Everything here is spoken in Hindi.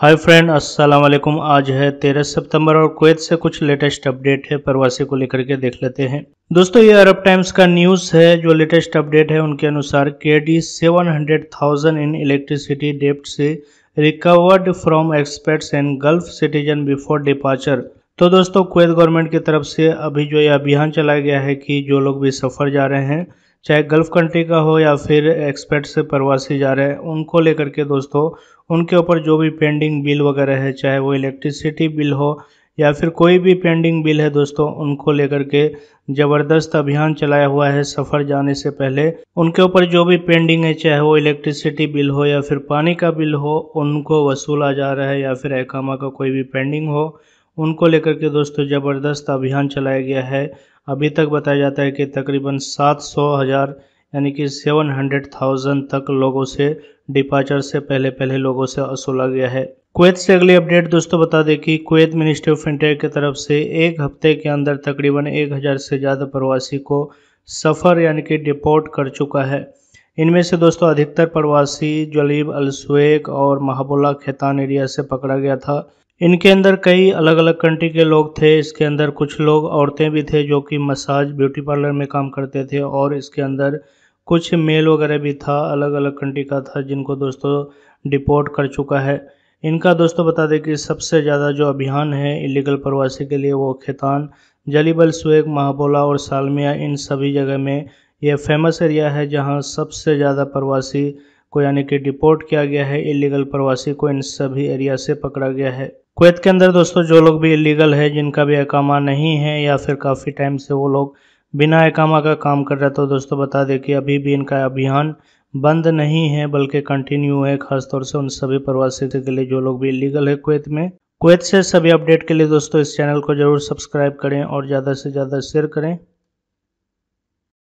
हाय फ्रेंड अस्सलाम वालेकुम आज है तेरह सितंबर और कुवैत से कुछ लेटेस्ट अपडेट है प्रवासी को लेकर के देख लेते हैं दोस्तों ये अरब टाइम्स का न्यूज़ है जो लेटेस्ट अपडेट है उनके अनुसार के D seven hundred thousand in electricity dept से recovered from experts and Gulf citizen before departure तो दोस्तों कुवैत गवर्नमेंट की तरफ से अभी जो ये अभियान चलाया गया है कि जो लोग भी सफ़र जा रहे हैं चाहे गल्फ़ कंट्री का हो या फिर एक्सपेट से प्रवासी जा रहे हैं उनको लेकर के दोस्तों उनके ऊपर जो भी पेंडिंग बिल वगैरह है चाहे वो इलेक्ट्रिसिटी बिल हो या फिर कोई भी पेंडिंग बिल है दोस्तों उनको लेकर के ज़बरदस्त अभियान चलाया हुआ है सफ़र जाने से पहले उनके ऊपर जो भी पेंडिंग है चाहे वो इलेक्ट्रिसिटी बिल हो या फिर पानी का बिल हो उनको वसूला जा रहा है या फिर अहकामा का कोई भी पेंडिंग हो उनको लेकर के दोस्तों ज़बरदस्त अभियान चलाया गया है अभी तक बताया जाता है कि तकरीबन सात सौ हज़ार यानी कि सेवन हंड्रेड थाउजेंड तक लोगों से डिपार्चर से पहले पहले लोगों से वसूला गया है कुवैत से अगली अपडेट दोस्तों बता दें कि कुवैत मिनिस्ट्री ऑफ इंटीरियर की तरफ से एक हफ्ते के अंदर तकरीबन एक हज़ार से ज़्यादा प्रवासी को सफ़र यानी कि डिपोर्ट कर चुका है इनमें से दोस्तों अधिकतर प्रवासी जलीब अलसुएक और महाबुल्ला खेतान एरिया से पकड़ा गया था इनके अंदर कई अलग अलग कंट्री के लोग थे इसके अंदर कुछ लोग औरतें भी थे जो कि मसाज ब्यूटी पार्लर में काम करते थे और इसके अंदर कुछ मेल वगैरह भी था अलग अलग कंट्री का था जिनको दोस्तों डिपोर्ट कर चुका है इनका दोस्तों बता दें कि सबसे ज़्यादा जो अभियान है इलीगल प्रवासी के लिए वो खेतान जलीबल सुग महाबोला और सालमिया इन सभी जगह में यह फेमस एरिया है जहाँ सबसे ज़्यादा प्रवासी को यानी कि डिपोर्ट किया गया है इलीगल प्रवासी को इन सभी एरिया से पकड़ा गया है कुवैत के अंदर दोस्तों जो लोग भी इलीगल है जिनका भी अकामा नहीं है या फिर काफ़ी टाइम से वो लोग बिना अकामा का काम कर रहे तो दोस्तों बता दें कि अभी भी इनका अभियान बंद नहीं है बल्कि कंटिन्यू है खासतौर से उन सभी प्रवासी के लिए जो लोग भी इलीगल है कुवैत में कुवैत से सभी अपडेट के लिए दोस्तों इस चैनल को जरूर सब्सक्राइब करें और ज़्यादा से ज़्यादा शेयर करें